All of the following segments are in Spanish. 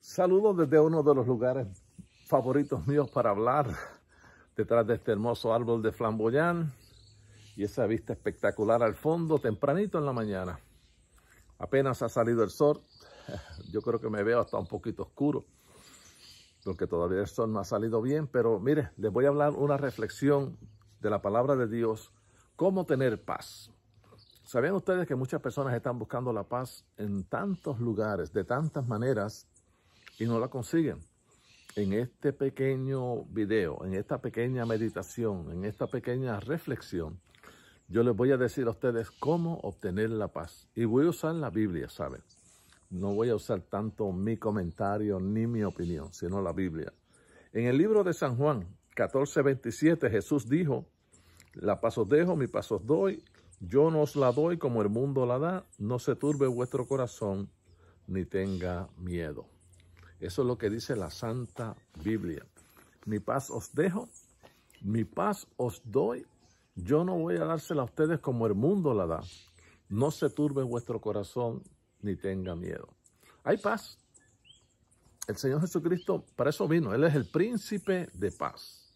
Saludos desde uno de los lugares favoritos míos para hablar, detrás de este hermoso árbol de flamboyán y esa vista espectacular al fondo, tempranito en la mañana. Apenas ha salido el sol, yo creo que me veo hasta un poquito oscuro, porque todavía el sol no ha salido bien, pero mire, les voy a hablar una reflexión de la palabra de Dios, cómo tener paz. ¿Sabían ustedes que muchas personas están buscando la paz en tantos lugares, de tantas maneras, y no la consiguen. En este pequeño video, en esta pequeña meditación, en esta pequeña reflexión, yo les voy a decir a ustedes cómo obtener la paz. Y voy a usar la Biblia, ¿saben? No voy a usar tanto mi comentario ni mi opinión, sino la Biblia. En el libro de San Juan 14, 27, Jesús dijo, la paz os dejo, mi paz os doy, yo no os la doy como el mundo la da, no se turbe vuestro corazón ni tenga miedo. Eso es lo que dice la Santa Biblia. Mi paz os dejo, mi paz os doy. Yo no voy a dársela a ustedes como el mundo la da. No se turbe vuestro corazón ni tenga miedo. Hay paz. El Señor Jesucristo para eso vino. Él es el príncipe de paz.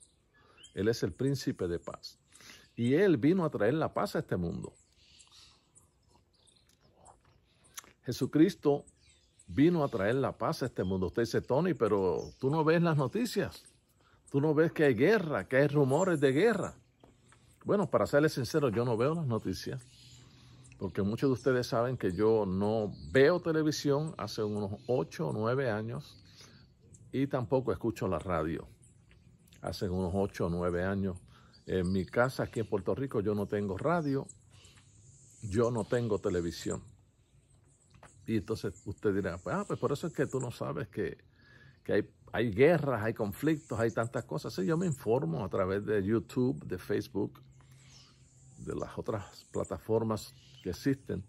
Él es el príncipe de paz. Y Él vino a traer la paz a este mundo. Jesucristo vino a traer la paz a este mundo. Usted dice, Tony, pero tú no ves las noticias. Tú no ves que hay guerra, que hay rumores de guerra. Bueno, para serles sincero, yo no veo las noticias. Porque muchos de ustedes saben que yo no veo televisión hace unos 8 o 9 años y tampoco escucho la radio. Hace unos 8 o 9 años. En mi casa aquí en Puerto Rico yo no tengo radio, yo no tengo televisión. Y entonces usted dirá, ah, pues, por eso es que tú no sabes que, hay, hay, guerras, hay conflictos, hay tantas cosas. Sí, yo me informo a través de YouTube, de Facebook, de las otras plataformas que existen.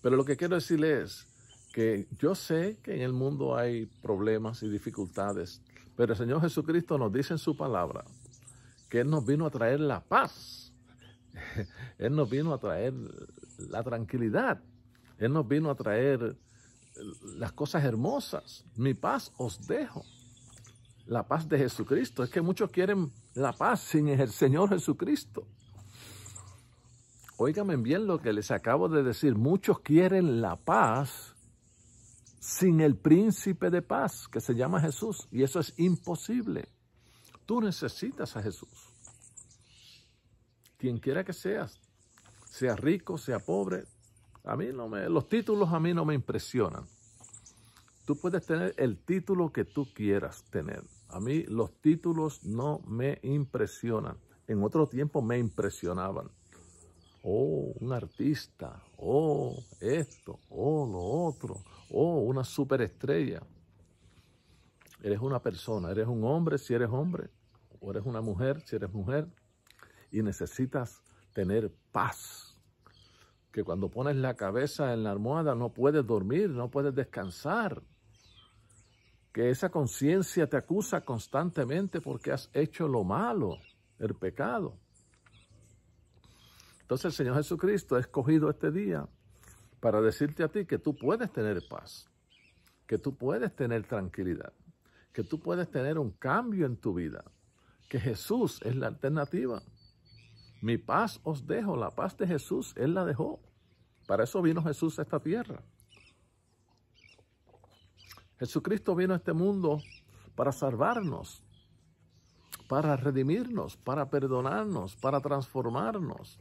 Pero lo que quiero decirle es que yo sé que en el mundo hay problemas y dificultades, pero el Señor Jesucristo nos dice en su palabra que Él nos vino a traer la paz. Él nos vino a traer la tranquilidad. Él nos vino a traer las cosas hermosas. Mi paz os dejo. La paz de Jesucristo. Es que muchos quieren la paz sin el Señor Jesucristo. Óigame bien lo que les acabo de decir. Muchos quieren la paz sin el príncipe de paz que se llama Jesús. Y eso es imposible. Tú necesitas a Jesús. Quien quiera que seas, sea rico, sea pobre, a mí no me, los títulos a mí no me impresionan. Tú puedes tener el título que tú quieras tener. A mí los títulos no me impresionan. En otro tiempo me impresionaban. Oh, un artista. Oh, esto. Oh, lo otro. Oh, una superestrella. Eres una persona. Eres un hombre si eres hombre. O eres una mujer si eres mujer. Y necesitas tener paz que cuando pones la cabeza en la almohada no puedes dormir, no puedes descansar, que esa conciencia te acusa constantemente porque has hecho lo malo, el pecado. Entonces el Señor Jesucristo ha escogido este día para decirte a ti que tú puedes tener paz, que tú puedes tener tranquilidad, que tú puedes tener un cambio en tu vida, que Jesús es la alternativa. Mi paz os dejo, la paz de Jesús, Él la dejó. Para eso vino Jesús a esta tierra. Jesucristo vino a este mundo para salvarnos, para redimirnos, para perdonarnos, para transformarnos.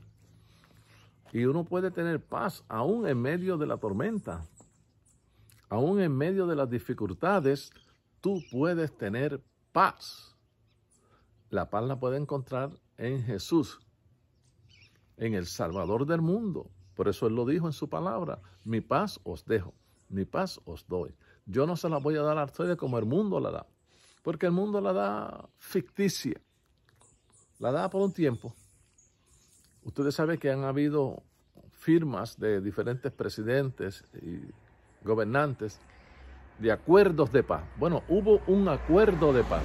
Y uno puede tener paz aún en medio de la tormenta, aún en medio de las dificultades, tú puedes tener paz. La paz la puede encontrar en Jesús, en el Salvador del mundo. Por eso Él lo dijo en su palabra, mi paz os dejo, mi paz os doy. Yo no se la voy a dar a ustedes como el mundo la da, porque el mundo la da ficticia, la da por un tiempo. Ustedes saben que han habido firmas de diferentes presidentes y gobernantes de acuerdos de paz. Bueno, hubo un acuerdo de paz.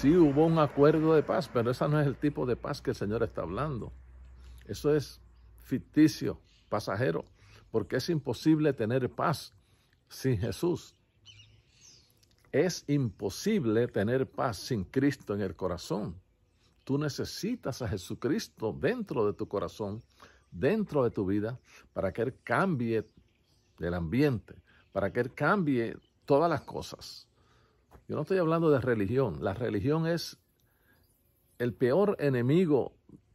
Sí hubo un acuerdo de paz, pero ese no es el tipo de paz que el Señor está hablando. Eso es ficticio, pasajero, porque es imposible tener paz sin Jesús. Es imposible tener paz sin Cristo en el corazón. Tú necesitas a Jesucristo dentro de tu corazón, dentro de tu vida, para que Él cambie el ambiente, para que Él cambie todas las cosas. Yo no estoy hablando de religión. La religión es el peor enemigo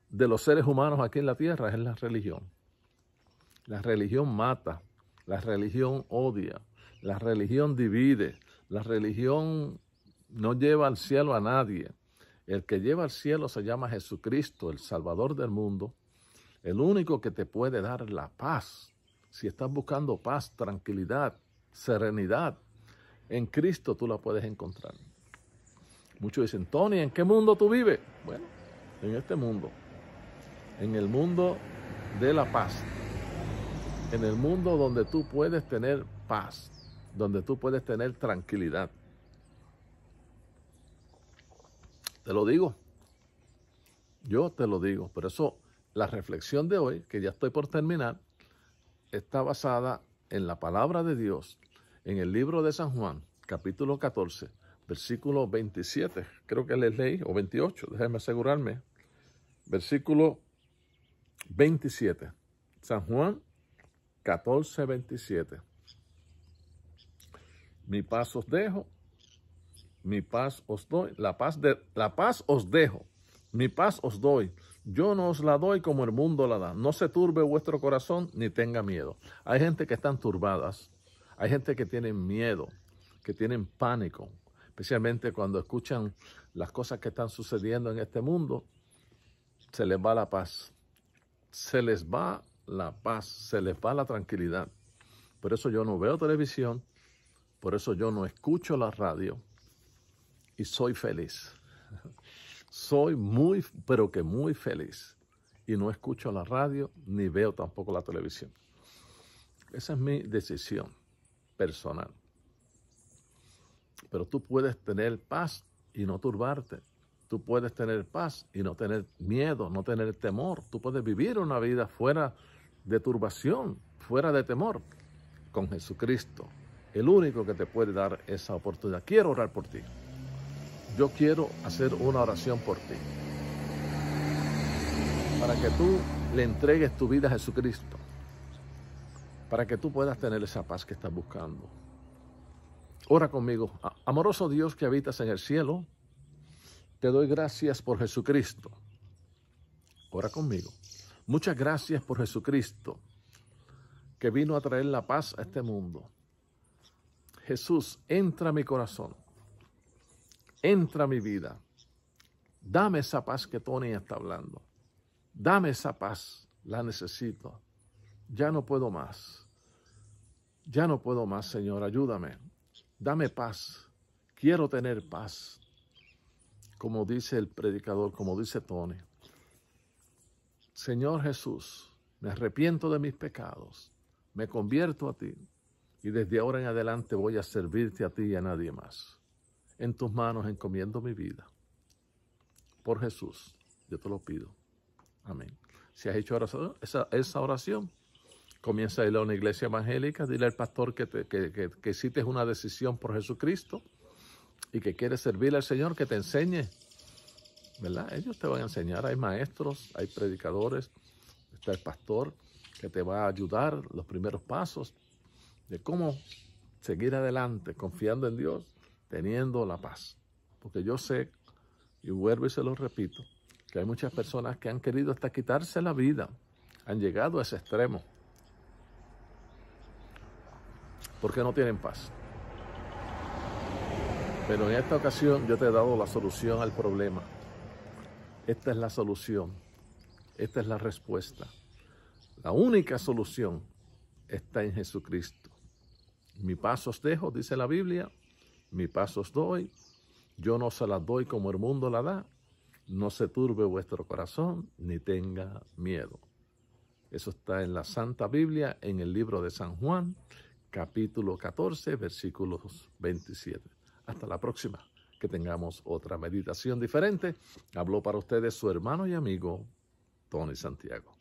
de los seres humanos aquí en la tierra, es la religión. La religión mata, la religión odia, la religión divide, la religión no lleva al cielo a nadie. El que lleva al cielo se llama Jesucristo, el Salvador del mundo, el único que te puede dar la paz. Si estás buscando paz, tranquilidad, serenidad, en Cristo tú la puedes encontrar. Muchos dicen, Tony, ¿en qué mundo tú vives? Bueno, en este mundo. En el mundo de la paz. En el mundo donde tú puedes tener paz. Donde tú puedes tener tranquilidad. Te lo digo. Yo te lo digo. Por eso la reflexión de hoy, que ya estoy por terminar, está basada en la palabra de Dios en el libro de San Juan, capítulo 14, versículo 27, creo que les leí, o 28, déjenme asegurarme. Versículo 27, San Juan 14, 27. Mi paz os dejo, mi paz os doy, la paz, de, la paz os dejo, mi paz os doy. Yo no os la doy como el mundo la da. No se turbe vuestro corazón ni tenga miedo. Hay gente que están turbadas, hay gente que tiene miedo, que tienen pánico, especialmente cuando escuchan las cosas que están sucediendo en este mundo, se les va la paz. Se les va la paz, se les va la tranquilidad. Por eso yo no veo televisión, por eso yo no escucho la radio y soy feliz. soy muy, pero que muy feliz. Y no escucho la radio ni veo tampoco la televisión. Esa es mi decisión personal. Pero tú puedes tener paz y no turbarte. Tú puedes tener paz y no tener miedo, no tener temor. Tú puedes vivir una vida fuera de turbación, fuera de temor, con Jesucristo, el único que te puede dar esa oportunidad. Quiero orar por ti. Yo quiero hacer una oración por ti. Para que tú le entregues tu vida a Jesucristo para que tú puedas tener esa paz que estás buscando. Ora conmigo. Amoroso Dios que habitas en el cielo, te doy gracias por Jesucristo. Ora conmigo. Muchas gracias por Jesucristo, que vino a traer la paz a este mundo. Jesús, entra a mi corazón. Entra a mi vida. Dame esa paz que Tony está hablando. Dame esa paz. La necesito ya no puedo más. Ya no puedo más, Señor, ayúdame. Dame paz. Quiero tener paz. Como dice el predicador, como dice Tony. Señor Jesús, me arrepiento de mis pecados. Me convierto a ti. Y desde ahora en adelante voy a servirte a ti y a nadie más. En tus manos encomiendo mi vida. Por Jesús, yo te lo pido. Amén. Si has hecho esa, esa oración, comienza a ir a una iglesia evangélica, dile al pastor que, te, que, que, una decisión por Jesucristo y que quieres servir al Señor, que te enseñe. ¿Verdad? Ellos te van a enseñar, hay maestros, hay predicadores, está el pastor que te va a ayudar los primeros pasos de cómo seguir adelante confiando en Dios, teniendo la paz. Porque yo sé, y vuelvo y se lo repito, que hay muchas personas que han querido hasta quitarse la vida, han llegado a ese extremo porque no tienen paz. Pero en esta ocasión yo te he dado la solución al problema. Esta es la solución. Esta es la respuesta. La única solución está en Jesucristo. Mi paso os dejo, dice la Biblia. Mi paso os doy. Yo no se la doy como el mundo la da. No se turbe vuestro corazón ni tenga miedo. Eso está en la Santa Biblia, en el libro de San Juan, capítulo 14, versículos 27. Hasta la próxima, que tengamos otra meditación diferente. Habló para ustedes su hermano y amigo, Tony Santiago.